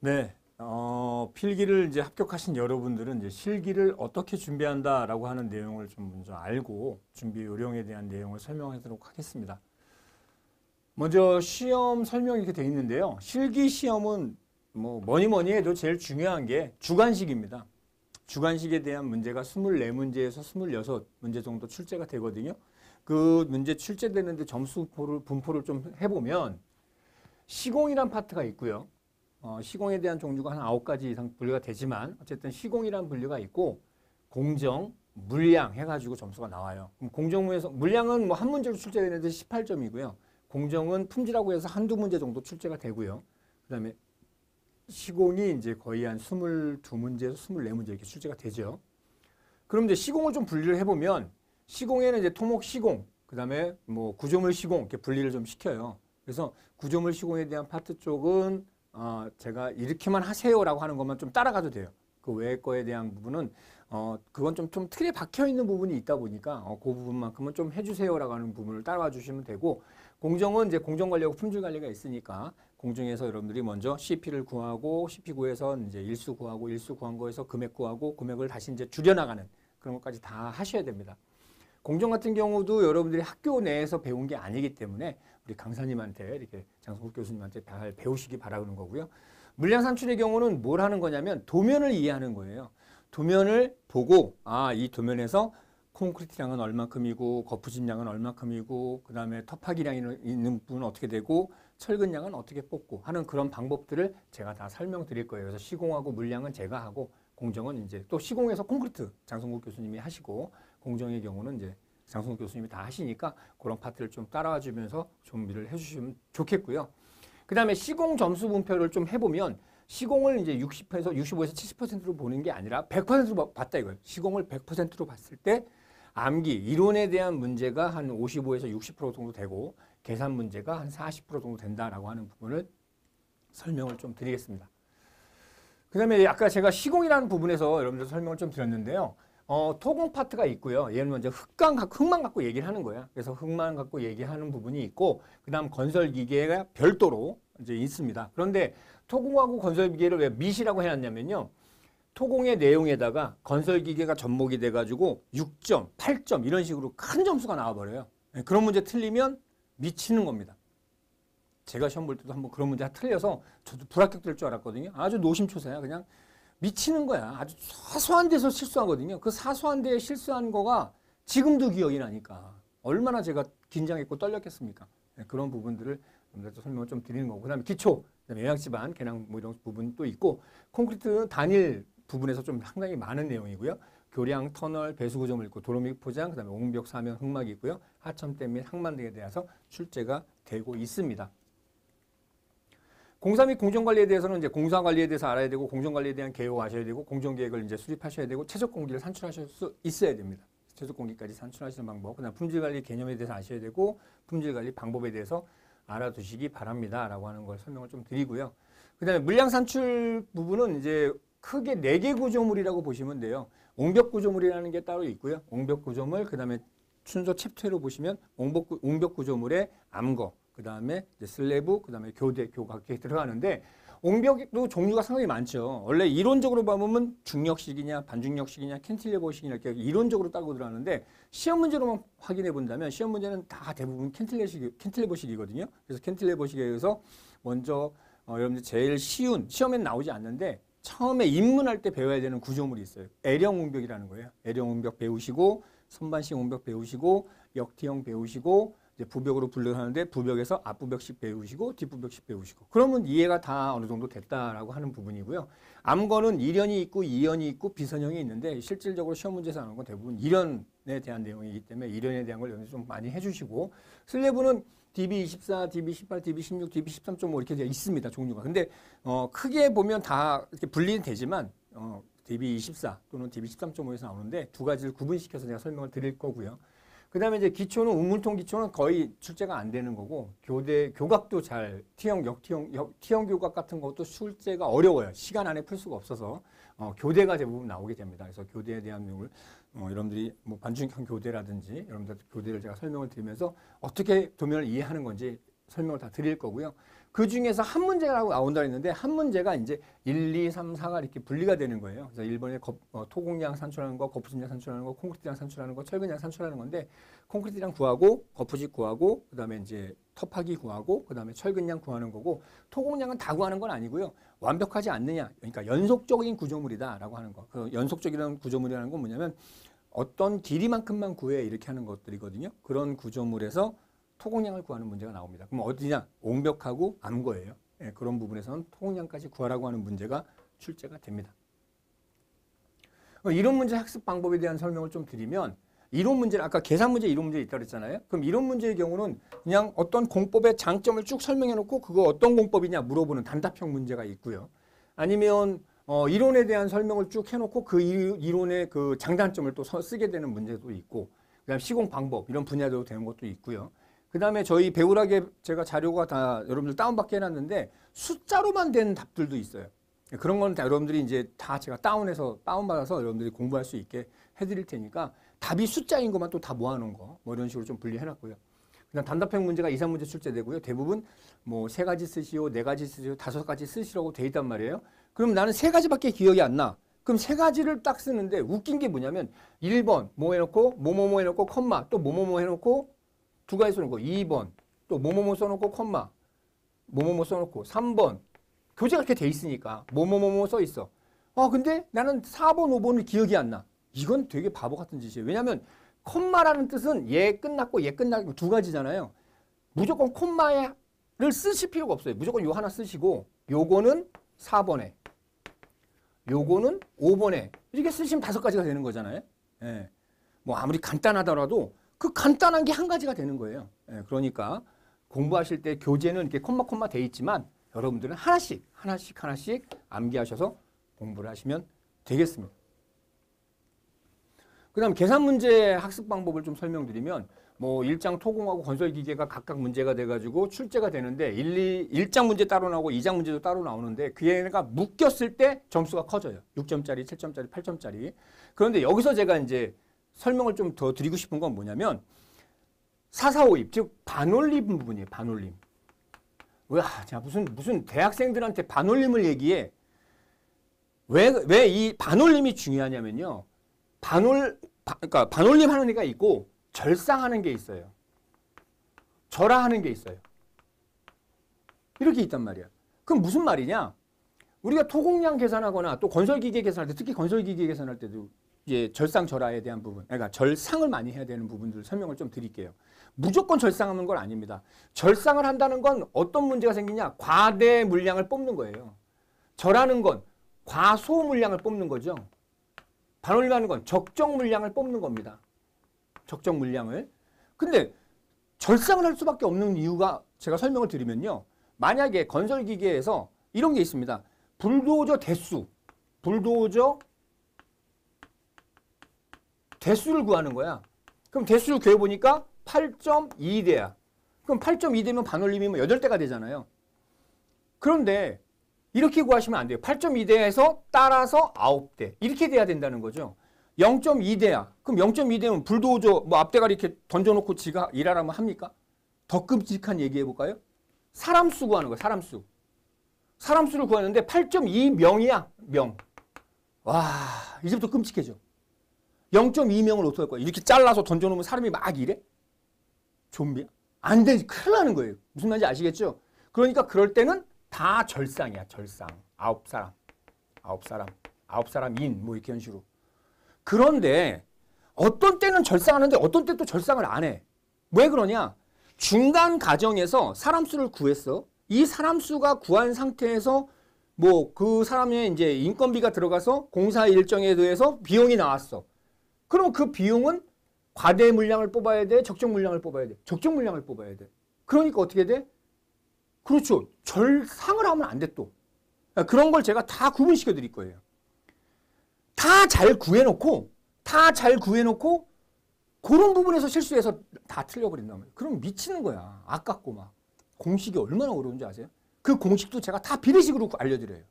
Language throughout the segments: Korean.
네. 어, 필기를 이제 합격하신 여러분들은 이제 실기를 어떻게 준비한다라고 하는 내용을 좀 먼저 알고 준비 요령에 대한 내용을 설명하도록 하겠습니다. 먼저 시험 설명이 이렇게 돼 있는데요. 실기 시험은 뭐 뭐니 뭐니 해도 제일 중요한 게 주관식입니다. 주관식에 대한 문제가 24문제에서 26문제 정도 출제가 되거든요. 그 문제 출제되는데 점수 분포를 좀 해보면 시공이란 파트가 있고요. 어, 시공에 대한 종류가 한9 가지 이상 분류가 되지만 어쨌든 시공이란 분류가 있고 공정, 물량 해가지고 점수가 나와요. 그럼 공정에서 물량은 뭐 한 문제로 출제되는데 18점이고요. 공정은 품질하고 해서 한두 문제 정도 출제가 되고요. 그 다음에 시공이 이제 거의 한 22문제에서 24문제 이렇게 출제가 되죠. 그럼 이제 시공을 좀 분류를 해보면 시공에는 이제 토목 시공, 그 다음에 뭐 구조물 시공 이렇게 분리를 좀 시켜요. 그래서 구조물 시공에 대한 파트 쪽은 어, 제가 이렇게만 하세요라고 하는 것만 좀 따라가도 돼요. 그 외의 거에 대한 부분은 어, 그건 좀, 좀 틀에 박혀 있는 부분이 있다 보니까 어, 그 부분만큼은 좀 해주세요라고 하는 부분을 따라와 주시면 되고 공정은 이제 공정 관리하고 품질 관리가 있으니까 공정에서 여러분들이 먼저 CP를 구하고 CP 구해서 이제 일수 구하고 일수 구한 거에서 금액 구하고 금액을 다시 이제 줄여나가는 그런 것까지 다 하셔야 됩니다. 공정 같은 경우도 여러분들이 학교 내에서 배운 게 아니기 때문에 우리 강사님한테 이렇게 장성국 교수님한테 잘 배우시기 바라는 거고요. 물량 산출의 경우는 뭘 하는 거냐면 도면을 이해하는 거예요. 도면을 보고 아이 도면에서 콘크리트량은 얼마큼이고 거푸집량은 얼마큼이고 그 다음에 터파기량이 있는 분은 어떻게 되고 철근량은 어떻게 뽑고 하는 그런 방법들을 제가 다 설명드릴 거예요. 그래서 시공하고 물량은 제가 하고 공정은 이제 또 시공에서 콘크리트 장성국 교수님이 하시고 공정의 경우는 이제 장성 교수님이 다 하시니까 그런 파트를 좀 따라와 주면서 준비를 해주시면 좋겠고요. 그 다음에 시공 점수 분표를 좀 해보면 시공을 이제 60에서 65에서 70%로 보는 게 아니라 100%로 봤다 이거예요. 시공을 100%로 봤을 때 암기, 이론에 대한 문제가 한 55에서 60% 정도 되고 계산 문제가 한 40% 정도 된다라고 하는 부분을 설명을 좀 드리겠습니다. 그 다음에 아까 제가 시공이라는 부분에서 여러분들 설명을 좀 드렸는데요. 어, 토공 파트가 있고요. 예를 들면 흙강 흙만 갖고 얘기를 하는 거예요 그래서 흙만 갖고 얘기하는 부분이 있고 그다음 건설 기계가 별도로 이제 있습니다. 그런데 토공하고 건설 기계를 왜 미시라고 해 놨냐면요. 토공의 내용에다가 건설 기계가 접목이 돼 가지고 6점, 8점 이런 식으로 큰 점수가 나와 버려요. 예, 그런 문제 틀리면 미치는 겁니다. 제가 시험 볼 때도 한번 그런 문제 틀려서 저도 불합격될 줄 알았거든요. 아주 노심초사야. 그냥 미치는 거야. 아주 사소한 데서 실수하거든요. 그 사소한 데 실수한 거가 지금도 기억이 나니까 얼마나 제가 긴장했고 떨렸겠습니까. 네, 그런 부분들을 여 설명을 좀 드리는 거고 그다음에 기초, 그다음에 영양집반개량뭐 이런 부분도 있고 콘크리트 단일 부분에서 좀 상당히 많은 내용이고요. 교량, 터널, 배수구조 물고 도로 및 포장, 그다음에 옹벽 사면 흙막이 있고요. 하천댐 및 항만 등에 대해서 출제가 되고 있습니다. 공사 및 공정관리에 대해서는 이제 공사관리에 대해서 알아야 되고 공정관리에 대한 개요하셔야 되고 공정계획을 이제 수립하셔야 되고 최적공기를 산출하실 수 있어야 됩니다. 최적공기까지 산출하시는 방법, 그다음 품질관리 개념에 대해서 아셔야 되고 품질관리 방법에 대해서 알아두시기 바랍니다. 라고 하는 걸 설명을 좀 드리고요. 그 다음에 물량 산출 부분은 이제 크게 네 개 구조물이라고 보시면 돼요. 옹벽 구조물이라는 게 따로 있고요. 옹벽 구조물, 그 다음에 순서 챕터로 보시면 옹벽 구조물의 암거, 그 다음에 슬래브, 그 다음에 교대, 교각 이렇 들어가는데 옹벽도 종류가 상당히 많죠. 원래 이론적으로 보면 중력식이냐 반중력식이냐 캔틸레버식이냐 이렇게 이론적으로 따고 들어가는데 시험 문제로만 확인해 본다면 시험 문제는 다 대부분 캔틸레식, 캔틸레버식이거든요. 그래서 캔틸레버식에 의해서 먼저 어, 여러분들 제일 쉬운 시험엔 나오지 않는데 처음에 입문할 때 배워야 되는 구조물이 있어요. 애령 옹벽이라는 거예요. 애령 옹벽 배우시고 선반식 옹벽 배우시고 역티형 배우시고 이제 부벽으로 분류하는데 부벽에서 앞부벽씩 배우시고 뒷부벽씩 배우시고 그러면 이해가 다 어느 정도 됐다라고 하는 부분이고요. 암거는 1연이 있고 2연이 있고 비선형이 있는데 실질적으로 시험 문제에서 나오는 건 대부분 1연에 대한 내용이기 때문에 1연에 대한 걸 연습 좀 많이 해주시고 슬래브는 DB24, DB18, DB16, DB13.5 이렇게 되어 있습니다. 종류가. 근데 어, 크게 보면 다 이렇게 분리는 되지만 어, DB24 또는 DB13.5에서 나오는데 두 가지를 구분시켜서 제가 설명을 드릴 거고요. 그 다음에 이제 기초는 우물통 기초는 거의 출제가 안 되는 거고 교대 교각도 잘 T형 역T형 역, T형 교각 같은 것도 출제가 어려워요. 시간 안에 풀 수가 없어서 어, 교대가 대부분 나오게 됩니다. 그래서 교대에 대한 내용을 어, 여러분들이 뭐 반중형 교대라든지 여러분들 교대를 제가 설명을 드리면서 어떻게 도면을 이해하는 건지 설명을 다 드릴 거고요. 그 중에서 한 문제라고 나온다 했는데 한 문제가 이제 1, 2, 3, 4가 이렇게 분리가 되는 거예요. 그래서 일본의 거, 어, 토공량 산출하는 거, 거푸집량 산출하는 거, 콘크리트량 산출하는 거, 철근량 산출하는 건데 콘크리트량 구하고 거푸집 구하고 그다음에 이제 터파기 구하고 그다음에 철근량 구하는 거고 토공량은 다 구하는 건 아니고요. 완벽하지 않느냐. 그러니까 연속적인 구조물이다라고 하는 거. 그 연속적이라는 구조물이라는 건 뭐냐면 어떤 길이만큼만 구해 이렇게 하는 것들이거든요. 그런 구조물에서 토공량을 구하는 문제가 나옵니다. 그럼 어디냐? 옹벽하고 암거예요. 예, 그런 부분에서는 토공량까지 구하라고 하는 문제가 출제가 됩니다. 어, 이런 문제 학습 방법에 대한 설명을 좀 드리면 이론 문제는 아까 계산 문제 이론 문제 있다그랬잖아요 그럼 이론 문제의 경우는 그냥 어떤 공법의 장점을 쭉 설명해 놓고 그거 어떤 공법이냐 물어보는 단답형 문제가 있고요. 아니면 어, 이론에 대한 설명을 쭉 해놓고 그 이론의 그 장단점을 또 쓰게 되는 문제도 있고 그다음 시공 방법 이런 분야도 되는 것도 있고요. 그 다음에 저희 배우락에 제가 자료가 다 여러분들 다운받게 해놨는데 숫자로만 된 답들도 있어요. 그런 건 여러분들이 이제 다 제가 다운해서 다운받아서 여러분들이 공부할 수 있게 해드릴 테니까 답이 숫자인 것만 또 다 모아놓은 거 뭐 이런 식으로 좀 분리해놨고요. 그다음 단답형 문제가 이상 문제 출제되고요. 대부분 뭐 세 가지 쓰시오, 네 가지 쓰시오, 다섯 가지 쓰시라고 돼 있단 말이에요. 그럼 나는 세 가지밖에 기억이 안 나. 그럼 세 가지를 딱 쓰는데 웃긴 게 뭐냐면 1번 뭐 해놓고 뭐 뭐 뭐 해놓고 컴마 또 뭐 뭐 뭐 해놓고 두 가지 써놓고 2번 또 뭐뭐뭐 써놓고 콤마 뭐뭐뭐 써놓고 3번 교재가 이렇게 돼 있으니까 뭐뭐뭐뭐 써 있어. 아 근데 나는 4번 5번을 기억이 안 나. 이건 되게 바보 같은 짓이에요. 왜냐하면 콤마라는 뜻은 얘 예 끝났고 얘끝났고두 예 가지잖아요. 무조건 콤마를 쓰실 필요가 없어요. 무조건 요 하나 쓰시고 요거는 4번에 요거는 5번에 이렇게 쓰시면 다섯 가지가 되는 거잖아요. 예. 뭐 아무리 간단하더라도 그 간단한 게 한 가지가 되는 거예요. 예, 그러니까 공부하실 때 교재는 이렇게 콤마 콤마 돼 있지만 여러분들은 하나씩 하나씩 하나씩 암기하셔서 공부를 하시면 되겠습니다. 그 다음 계산 문제 학습 방법을 좀 설명드리면 뭐일장 토공하고 건설기계가 각각 문제가 돼가지고 출제가 되는데 1, 2, 1장 문제 따로 나오고 2장 문제도 따로 나오는데 그 얘네가 묶였을 때 점수가 커져요. 6점짜리, 7점짜리, 8점짜리. 그런데 여기서 제가 이제 설명을 좀 더 드리고 싶은 건 뭐냐면 사사오입 즉 반올림 부분이에요. 반올림. 왜 자, 무슨 무슨 대학생들한테 반올림을 얘기해? 왜 왜 이 반올림이 중요하냐면요. 반올 바, 그러니까 반올림 하는 애가 있고 절상하는 게 있어요. 절하하는 게 있어요. 이렇게 있단 말이야. 그럼 무슨 말이냐? 우리가 토공량 계산하거나 또 건설기계 계산할 때 특히 건설기계 계산할 때도 이제 절상 절하에 대한 부분, 그러니까 절상을 많이 해야 되는 부분들 설명을 좀 드릴게요. 무조건 절상하는 건 아닙니다. 절상을 한다는 건 어떤 문제가 생기냐? 과대 물량을 뽑는 거예요. 절하는 건 과소 물량을 뽑는 거죠. 반올림하는 건 적정 물량을 뽑는 겁니다. 적정 물량을. 근데 절상을 할 수밖에 없는 이유가 제가 설명을 드리면요. 만약에 건설기계에서 이런 게 있습니다. 불도저 대수, 불도저 대수를 구하는 거야. 그럼 대수를 구해보니까 8.2대야. 그럼 8.2대면 반올림이면 8대가 뭐 되잖아요. 그런데 이렇게 구하시면 안 돼요. 8.2대에서 따라서 9대. 이렇게 돼야 된다는 거죠. 0.2대야. 그럼 0.2대면 불도저 뭐 앞대가리 이렇게 던져놓고 지가 일하라면 합니까? 더 끔찍한 얘기해볼까요? 사람 수 구하는 거야. 사람 수. 사람 수를 구하는데 8.2명이야. 명. 와 이제부터 끔찍해져. 0.2명을 어떻게 할 거야? 이렇게 잘라서 던져놓으면 사람이 막 이래? 좀비야? 안 돼. 큰일 나는 거예요. 무슨 말인지 아시겠죠? 그러니까 그럴 때는 다 절상이야. 절상. 아홉 사람. 아홉 사람. 아홉 사람 인. 뭐 이렇게 이런 식으로. 그런데 어떤 때는 절상하는데 어떤 때 또 절상을 안 해. 왜 그러냐? 중간 과정에서 사람 수를 구했어. 이 사람 수가 구한 상태에서 뭐 그 사람의 이제 인건비가 들어가서 공사 일정에 대해서 비용이 나왔어. 그럼 그 비용은 과대 물량을 뽑아야 돼? 적정 물량을 뽑아야 돼? 적정 물량을 뽑아야 돼. 그러니까 어떻게 돼? 그렇죠. 절상을 하면 안 돼 또. 그러니까 그런 걸 제가 다 구분시켜 드릴 거예요. 다 잘 구해놓고 다 잘 구해놓고 그런 부분에서 실수해서 다 틀려버린다면 그럼 미치는 거야. 아깝고 막. 공식이 얼마나 어려운지 아세요? 그 공식도 제가 다 비례식으로 알려드려요.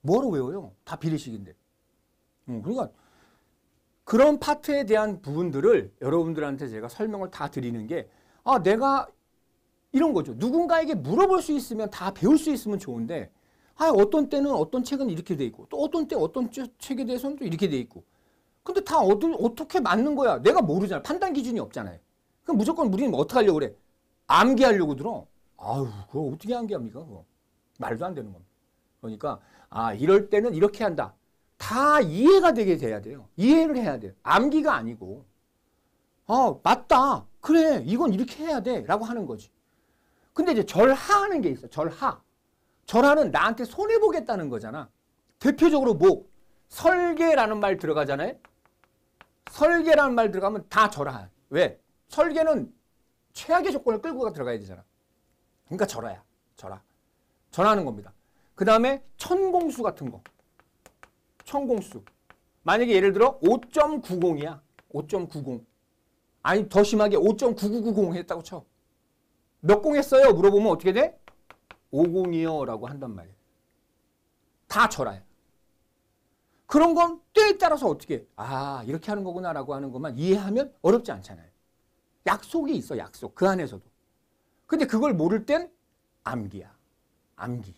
뭐로 외워요? 다 비례식인데. 음, 그러니까 그런 파트에 대한 부분들을 여러분들한테 제가 설명을 다 드리는 게 아, 내가 이런 거죠. 누군가에게 물어볼 수 있으면 다 배울 수 있으면 좋은데 아, 어떤 때는 어떤 책은 이렇게 돼 있고 또 어떤 때 어떤 책에 대해서는 또 이렇게 돼 있고 근데 다 어두, 어떻게 맞는 거야? 내가 모르잖아. 판단 기준이 없잖아요. 그럼 무조건 우리는 뭐 어떻게 하려고 그래? 암기하려고 들어. 아유, 그거 어떻게 암기합니까? 그거. 말도 안 되는 겁니다. 그러니까 아, 이럴 때는 이렇게 한다. 다 이해가 되게 돼야 돼요. 이해를 해야 돼요. 암기가 아니고 어, 맞다 그래 이건 이렇게 해야 돼 라고 하는 거지. 근데 이제 절하하는 게 있어. 절하. 절하는 나한테 손해보겠다는 거잖아. 대표적으로 뭐 설계라는 말 들어가잖아요. 설계라는 말 들어가면 다 절하. 왜? 설계는 최악의 조건을 끌고 들어가야 되잖아. 그러니까 절하야. 절하. 절하는 겁니다. 그 다음에 천공수 같은 거. 천공수. 만약에 예를 들어 5.90이야. 5.90. 아니 더 심하게 5.9990 했다고 쳐. 몇 공 했어요? 물어보면 어떻게 돼? 50이요 라고 한단 말이야. 다 절하야. 그런 건 때에 따라서 어떻게 아 이렇게 하는 거구나 라고 하는 것만 이해하면 어렵지 않잖아요. 약속이 있어 약속 그 안에서도. 근데 그걸 모를 땐 암기야. 암기.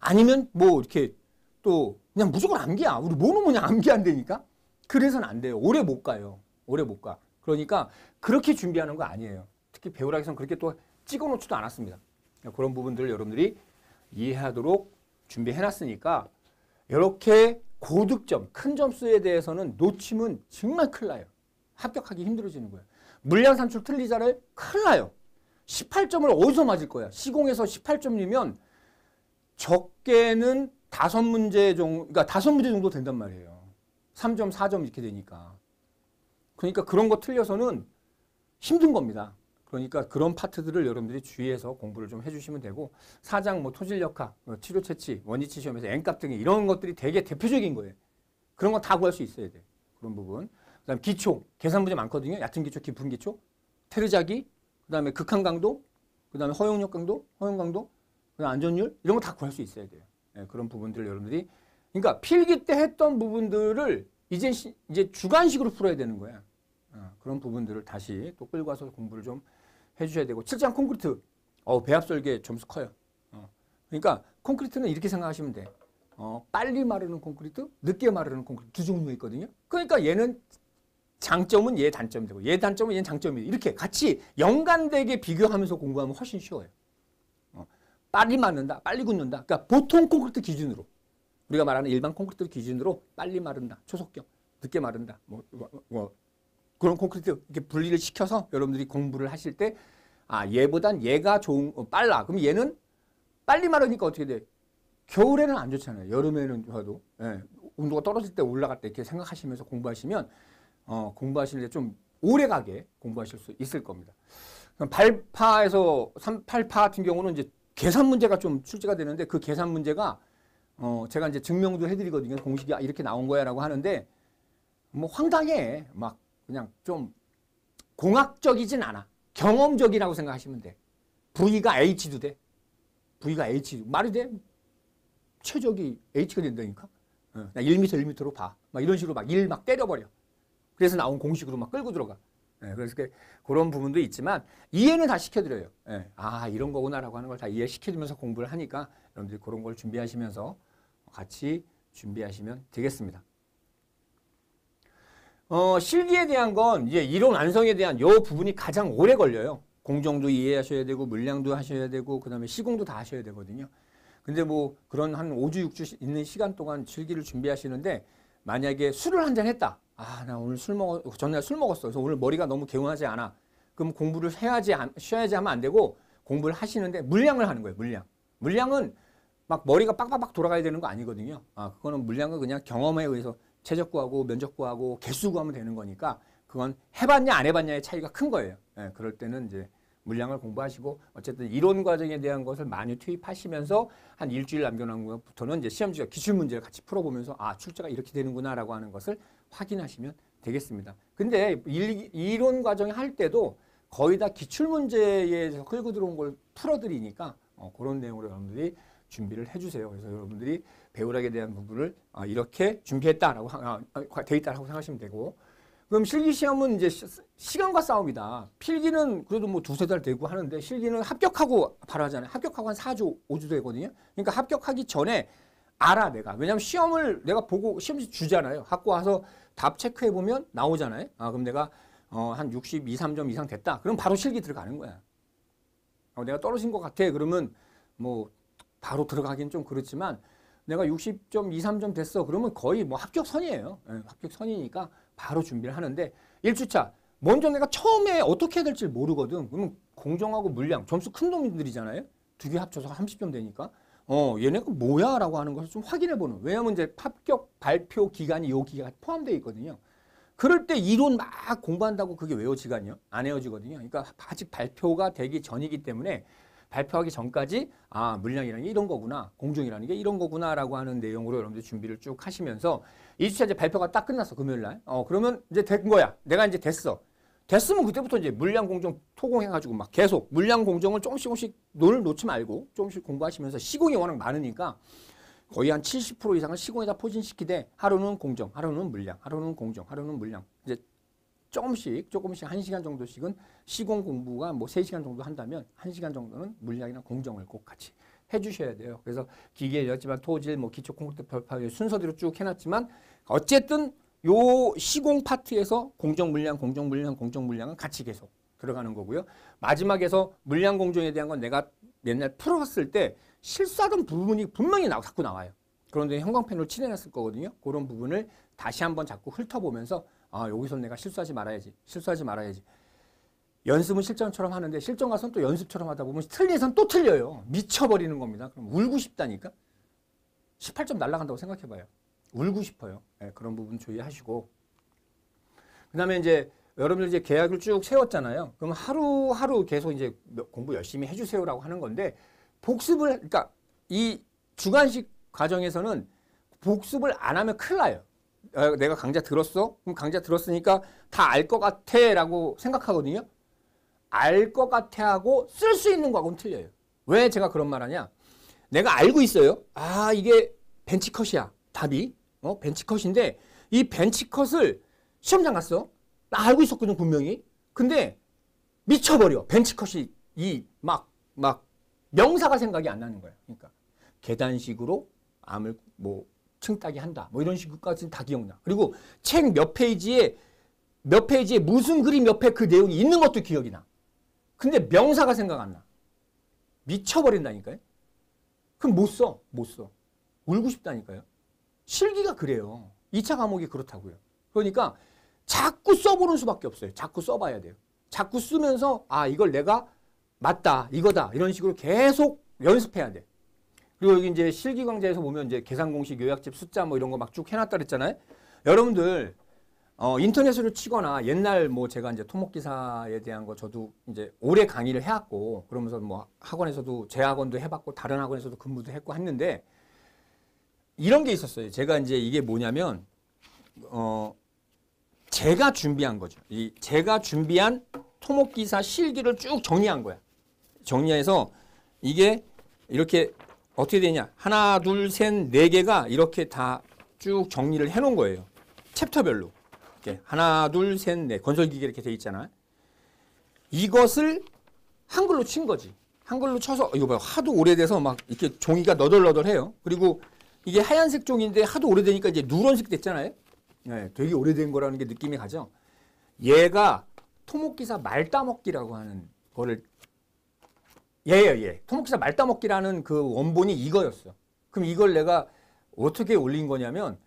아니면 뭐 이렇게 또 그냥 무조건 암기야. 우리 뭐는 뭐냐 암기 안 되니까. 그래서는 안 돼요. 오래 못 가요. 오래 못 가. 그러니까 그렇게 준비하는 거 아니에요. 특히 배우라기선 그렇게 또 찍어놓지도 않았습니다. 그런 부분들 을 여러분들이 이해하도록 준비해놨으니까 이렇게 고득점, 큰 점수에 대해서는 놓치면 정말 큰일 나요. 합격하기 힘들어지는 거예요. 물량 산출 틀리자를 큰일 나요. 18점을 어디서 맞을 거야? 시공에서 18점이면 적게는 다섯 문제 정도, 그러니까 다섯 문제 정도 된단 말이에요. 3점, 4점 이렇게 되니까. 그러니까 그런 거 틀려서는 힘든 겁니다. 그러니까 그런 파트들을 여러분들이 주의해서 공부를 좀 해주시면 되고 사장, 뭐토질력학 뭐 치료 채취, 원위치 시험에서 N값 등의 이런 것들이 되게 대표적인 거예요. 그런 거 다 구할 수 있어야 돼. 그런 부분. 그 다음 에 기초, 계산 문제 많거든요. 얕은 기초, 깊은 기초, 테르자기, 그 다음에 극한 강도, 그 다음에 허용력 강도, 허용 강도, 그 다음 안전율 이런 거 다 구할 수 있어야 돼요. 예, 그런 부분들을 여러분들이 그러니까 필기 때 했던 부분들을 이제 시, 이제 주관식으로 풀어야 되는 거야. 어, 그런 부분들을 다시 또 끌고 와서 공부를 좀 해주셔야 되고 7장 콘크리트 어 배합 설계 점수 커요. 어, 그러니까 콘크리트는 이렇게 생각하시면 돼. 어, 빨리 마르는 콘크리트, 늦게 마르는 콘크리트 두 종류 있거든요. 그러니까 얘는 장점은 얘 단점이 되고 얘 단점은 얘 장점이 이렇게 같이 연관되게 비교하면서 공부하면 훨씬 쉬워요. 빨리 마른다, 빨리 굳는다. 그러니까 보통 콘크리트 기준으로 우리가 말하는 일반 콘크리트 기준으로 빨리 마른다, 초속경, 늦게 마른다, 뭐, 뭐, 뭐 그런 콘크리트 이렇게 분리를 시켜서 여러분들이 공부를 하실 때 아, 얘보단 얘가 좋은 어, 빨라. 그럼 얘는 빨리 마르니까 어떻게 돼? 겨울에는 안 좋잖아요. 여름에는 좋아도 예, 온도가 떨어질 때 올라갈 때 이렇게 생각하시면서 공부하시면 어, 공부하시는때좀 오래가게 공부하실 수 있을 겁니다. 발파에서 38파 같은 경우는 이제 계산 문제가 좀 출제가 되는데 그 계산 문제가 어 제가 이제 증명도 해드리거든요. 공식이 아, 이렇게 나온 거야라고 하는데 뭐 황당해 막 그냥 좀 공학적이진 않아 경험적이라고 생각하시면 돼. V가 H도 돼. V가 H 말이 돼? 최적이 H가 된다니까. 어, 나 1m 1m로 봐. 막 이런 식으로 막 1 막 때려버려. 그래서 나온 공식으로 막 끌고 들어가. 예, 그래서 그런 부분도 있지만 이해는 다 시켜드려요. 예, 아 이런 거구나라고 하는 걸 다 이해시켜주면서 공부를 하니까 여러분들이 그런 걸 준비하시면서 같이 준비하시면 되겠습니다. 어, 실기에 대한 건 이제 이론 완성에 대한 이 부분이 가장 오래 걸려요. 공정도 이해하셔야 되고 물량도 하셔야 되고 그다음에 시공도 다 하셔야 되거든요. 근데 뭐 그런 한 5주 6주 있는 시간 동안 실기를 준비하시는데 만약에 술을 한 잔 했다. 아, 나 오늘 술 먹어, 전날 술 먹었어. 그래서 오늘 머리가 너무 개운하지 않아. 그럼 공부를 해야지, 쉬어야지 하면 안 되고, 공부를 하시는데, 물량을 하는 거예요, 물량. 물량은 막 머리가 빡빡빡 돌아가야 되는 거 아니거든요. 아, 그거는 물량은 그냥 경험에 의해서 최적 구하고, 면적 구하고, 개수 구하면 되는 거니까, 그건 해봤냐, 안 해봤냐의 차이가 큰 거예요. 예, 그럴 때는 이제, 물량을 공부하시고 어쨌든 이론 과정에 대한 것을 많이 투입하시면서 한 일주일 남겨놓은 것부터는 이제 시험지가 기출 문제를 같이 풀어보면서 아 출제가 이렇게 되는구나라고 하는 것을 확인하시면 되겠습니다. 근데 일, 이론 과정에 할 때도 거의 다 기출문제에서 끌고 들어온 걸 풀어드리니까 어, 그런 내용으로 여러분들이 준비를 해주세요. 그래서 여러분들이 배우락에 대한 부분을 아, 이렇게 준비했다라고 아, 아 돼 있다라고 생각하시면 되고 그럼 실기 시험은 이제 시, 간과 싸움이다. 필기는 그래도 뭐 두세 달 되고 하는데 실기는 합격하고 바로 하잖아요. 합격하고 한 4주, 5주 되거든요. 그러니까 합격하기 전에 알아 내가 왜냐면 시험을 내가 보고 시험지 주잖아요 갖고 와서 답 체크해 보면 나오잖아요 아 그럼 내가 어, 한 62, 3점 이상 됐다 그럼 바로 실기 들어가는 거야 어, 내가 떨어진 것 같아 그러면 뭐 바로 들어가긴 좀 그렇지만 내가 60점, 2, 3점 됐어 그러면 거의 뭐 합격선이에요 예, 합격선이니까 바로 준비를 하는데 1주차 먼저 내가 처음에 어떻게 해야 될지 모르거든 그러면 공정하고 물량 점수 큰 놈들이잖아요 두 개 합쳐서 30점 되니까 어, 얘네가 뭐야? 라고 하는 것을 좀 확인해 보는. 왜냐면 이제 합격 발표 기간이 여기가 포함되어 있거든요. 그럴 때 이론 막 공부한다고 그게 외워지거든요. 안 외워지거든요. 그러니까 아직 발표가 되기 전이기 때문에 발표하기 전까지 아 물량이라는 게 이런 거구나 공중이라는게 이런 거구나라고 하는 내용으로 여러분들 준비를 쭉 하시면서 이주차 이제 발표가 딱 끝났어 금요일 날. 어 그러면 이제 된 거야. 내가 이제 됐어. 됐으면 그때부터 이제 물량 공정 토공해가지고 막 계속 물량 공정을 조금씩 조금씩 눈을 놓지 말고 조금씩 공부하시면서 시공이 워낙 많으니까 거의 한 70% 이상을 시공에다 포진시키되 하루는 공정, 하루는 물량, 하루는 공정, 하루는 물량. 이제 조금씩 조금씩 한시간 정도씩은 시공 공부가 뭐 3시간 정도 한다면 한시간 정도는 물량이나 공정을 꼭 같이 해주셔야 돼요. 그래서 기계였지만 토질, 뭐 기초 콘크리표 발파 순서대로 쭉 해놨지만 어쨌든 요 시공 파트에서 공정 물량, 공정 물량, 공정 물량은 같이 계속 들어가는 거고요. 마지막에서 물량 공정에 대한 건 내가 맨날 풀어봤을 때 실수하던 부분이 분명히 나, 자꾸 나와요. 그런데 형광 펜으로 칠해놨을 거거든요. 그런 부분을 다시 한번 자꾸 훑어보면서 아 여기서 내가 실수하지 말아야지, 실수하지 말아야지. 연습은 실전처럼 하는데 실전 가서는 또 연습처럼 하다 보면 틀리선 또 틀려요. 미쳐버리는 겁니다. 그럼 울고 싶다니까. 18점 날라간다고 생각해봐요. 울고 싶어요. 네, 그런 부분 주의하시고. 그 다음에 이제 여러분들 이제 계약을 쭉 세웠잖아요. 그럼 하루하루 계속 이제 공부 열심히 해주세요라고 하는 건데 복습을, 그러니까 이주관식 과정에서는 복습을 안 하면 큰일 나요. 아, 내가 강좌 들었어? 그럼 강좌 들었으니까 다 알 것 같아 라고 생각하거든요. 알 것 같아 하고 쓸 수 있는 과하은 틀려요. 왜 제가 그런 말 하냐? 내가 알고 있어요. 아, 이게 벤치컷이야. 답이. 어? 벤치컷인데 이 벤치컷을 시험장 갔어. 나 알고 있었거든 분명히. 근데 미쳐버려. 벤치컷이 이 막 막 명사가 생각이 안 나는 거야. 그러니까 계단식으로 암을 뭐 층따기 한다. 뭐 이런 식으로까지는 다 기억나. 그리고 책 몇 페이지에 몇 페이지에 무슨 그림 옆에 그 내용이 있는 것도 기억이 나. 근데 명사가 생각 안 나. 미쳐버린다니까요. 그럼 못 써. 못 써. 울고 싶다니까요. 실기가 그래요. 2차 과목이 그렇다고요. 그러니까 자꾸 써보는 수밖에 없어요. 자꾸 써봐야 돼요. 자꾸 쓰면서 아 이걸 내가 맞다 이거다 이런 식으로 계속 연습해야 돼. 그리고 여기 이제 실기 강좌에서 보면 이제 계산 공식, 요약집, 숫자 뭐 이런 거 막 쭉 해놨다 그랬잖아요. 여러분들 어, 인터넷으로 치거나 옛날 뭐 제가 이제 토목기사에 대한 거 저도 이제 오래 강의를 해왔고 그러면서 뭐 학원에서도 제 학원도 해봤고 다른 학원에서도 근무도 했고 했는데 이런 게 있었어요. 제가 이제 이게 뭐냐면 어 제가 준비한 거죠. 이 제가 준비한 토목 기사 실기를 쭉 정리한 거야. 정리해서 이게 이렇게 어떻게 되냐? 하나, 둘, 셋, 네 개가 이렇게 다 쭉 정리를 해 놓은 거예요. 챕터별로. 이렇게 하나, 둘, 셋, 넷 네. 건설 기계 이렇게 돼 있잖아. 이것을 한글로 친 거지. 한글로 쳐서 이거 봐 하도 오래돼서 막 이렇게 종이가 너덜너덜해요. 그리고 이게 하얀색 종인데 하도 오래되니까 이제 누런색 됐잖아요. 네, 되게 오래된 거라는 게 느낌이 가죠. 얘가 토목기사 말따먹기라고 하는 거를 예예요 예, 예. 토목기사 말따먹기라는 그 원본이 이거였어. 그럼 이걸 내가 어떻게 올린 거냐면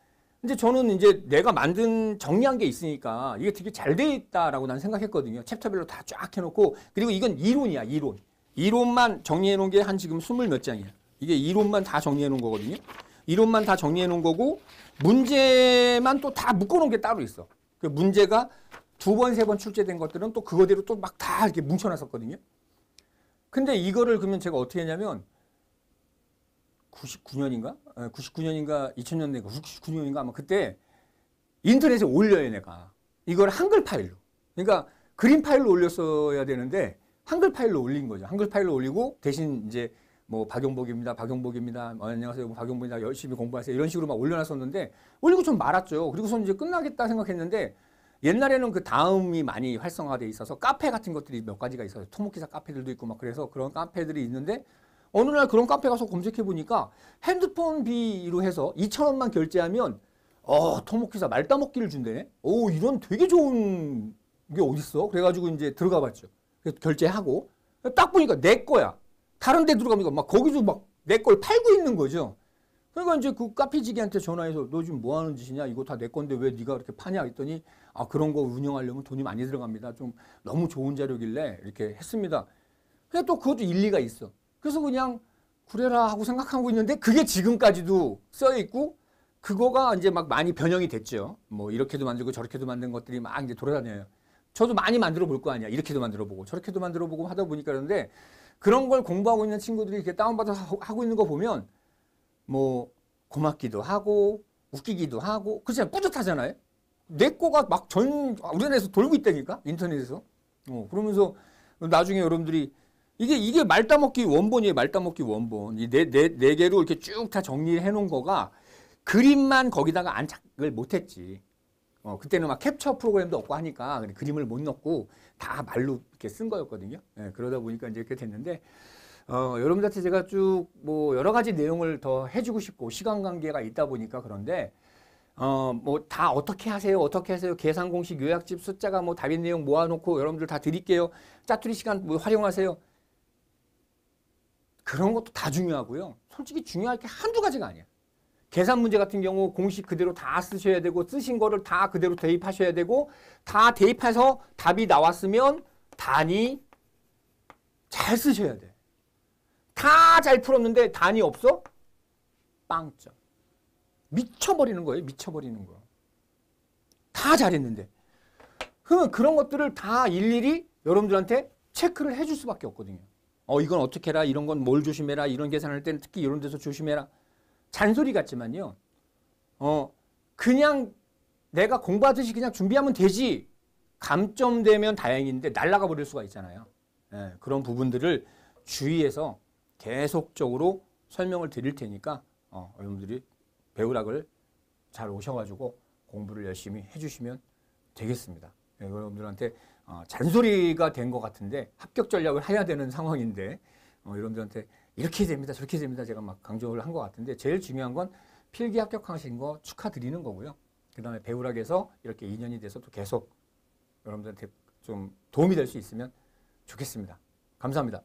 이제 저는 이제 내가 만든 정리한 게 있으니까 이게 되게 잘 돼 있다라고 난 생각했거든요. 챕터별로 다 쫙 해놓고 그리고 이건 이론이야 이론. 이론만 정리해 놓은 게 한 지금 스물 몇 장이야. 이게 이론만 다 정리해 놓은 거거든요. 이론만 다 정리해 놓은 거고 문제만 또 다 묶어 놓은 게 따로 있어. 그 문제가 두 번, 세 번 출제된 것들은 또 그거대로 또 막 다 이렇게 뭉쳐놨었거든요. 근데 이거를 그러면 제가 어떻게 했냐면 99년인가? 99년인가? 예, 2000년대인가? 99년인가? 아마 그때 인터넷에 올려요, 내가. 이걸 한글 파일로. 그러니까 그림 파일로 올렸어야 되는데 한글 파일로 올린 거죠. 한글 파일로 올리고 대신 이제 뭐 박용복입니다. 박용복입니다. 뭐 안녕하세요. 뭐 박용복입니다. 열심히 공부하세요. 이런 식으로 막 올려놨었는데 올리고 좀 말았죠. 그리고선 이제 끝나겠다 생각했는데 옛날에는 그 다음이 많이 활성화돼 있어서 카페 같은 것들이 몇 가지가 있어요. 토목기사 카페들도 있고 막 그래서 그런 카페들이 있는데 어느 날 그런 카페 가서 검색해 보니까 핸드폰 비로 해서 2천 원만 결제하면 어 토목기사 말따먹기를 준대네. 오 이런 되게 좋은 게 어딨어? 그래가지고 이제 들어가 봤죠. 결제하고 딱 보니까 내 거야. 다른 데들어갑니면막 거기서 막 내 걸 팔고 있는 거죠. 그러니까 이제 그 카피지기한테 전화해서 너 지금 뭐 하는 짓이냐? 이거 다 내 건데 왜 네가 이렇게 파냐? 했더니 아, 그런 거 운영하려면 돈이 많이 들어갑니다. 좀 너무 좋은 자료길래 이렇게 했습니다. 근데 또 그것도 일리가 있어. 그래서 그냥 그래라 하고 생각하고 있는데 그게 지금까지도 써 있고 그거가 이제 막 많이 변형이 됐죠. 뭐 이렇게도 만들고 저렇게도 만든 것들이 막 이제 돌아다녀요. 저도 많이 만들어 볼 거 아니야. 이렇게도 만들어 보고 저렇게도 만들어 보고 하다 보니까 그런데 그런 걸 공부하고 있는 친구들이 이렇게 다운받아서 하고 있는 거 보면 뭐 고맙기도 하고 웃기기도 하고 그렇잖아요. 뿌듯하잖아요. 내 거가 막전 아, 우리나라에서 돌고 있다니까 인터넷에서. 어, 그러면서 나중에 여러분들이 이게 이게 말따먹기 원본이에요. 말따먹기 원본. 이네네네 네 개로 이렇게 쭉 다 정리해 놓은 거가 그림만 거기다가 안착을 못했지. 어, 그때는 막 캡처 프로그램도 없고 하니까 그림을 못 넣고 다 말로 이렇게 쓴 거였거든요. 예, 그러다 보니까 이제 이렇게 됐는데 어, 여러분들한테 제가 쭉 뭐 여러 가지 내용을 더 해주고 싶고 시간 관계가 있다 보니까 그런데 어, 뭐 다 어떻게 하세요? 어떻게 하세요? 계산 공식, 요약집, 숫자가 뭐 답인 내용 모아놓고 여러분들 다 드릴게요. 짜투리 시간 뭐 활용하세요. 그런 것도 다 중요하고요. 솔직히 중요할 게 한두 가지가 아니야. 계산 문제 같은 경우 공식 그대로 다 쓰셔야 되고 쓰신 거를 다 그대로 대입하셔야 되고 다 대입해서 답이 나왔으면 단이 잘 쓰셔야 돼. 다 잘 풀었는데 단이 없어? 빵점. 미쳐버리는 거예요. 미쳐버리는 거. 다 잘했는데. 그러면 그런 것들을 다 일일이 여러분들한테 체크를 해줄 수밖에 없거든요. 어 이건 어떻게 해라 이런 건 뭘 조심해라 이런 계산할 때는 특히 이런 데서 조심해라 잔소리 같지만요. 어, 그냥 내가 공부하듯이 그냥 준비하면 되지. 감점되면 다행인데 날라가 버릴 수가 있잖아요. 예, 그런 부분들을 주의해서 계속적으로 설명을 드릴 테니까 어, 여러분들이 배우락을 잘 오셔가지고 공부를 열심히 해주시면 되겠습니다. 예, 여러분들한테 어, 잔소리가 된 것 같은데 합격 전략을 해야 되는 상황인데 어, 여러분들한테 이렇게 됩니다. 저렇게 됩니다. 제가 막 강조를 한 것 같은데 제일 중요한 건 필기 합격하신 거 축하드리는 거고요. 그 다음에 배우락에서 이렇게 인연이 돼서 또 계속 여러분들한테 좀 도움이 될 수 있으면 좋겠습니다. 감사합니다.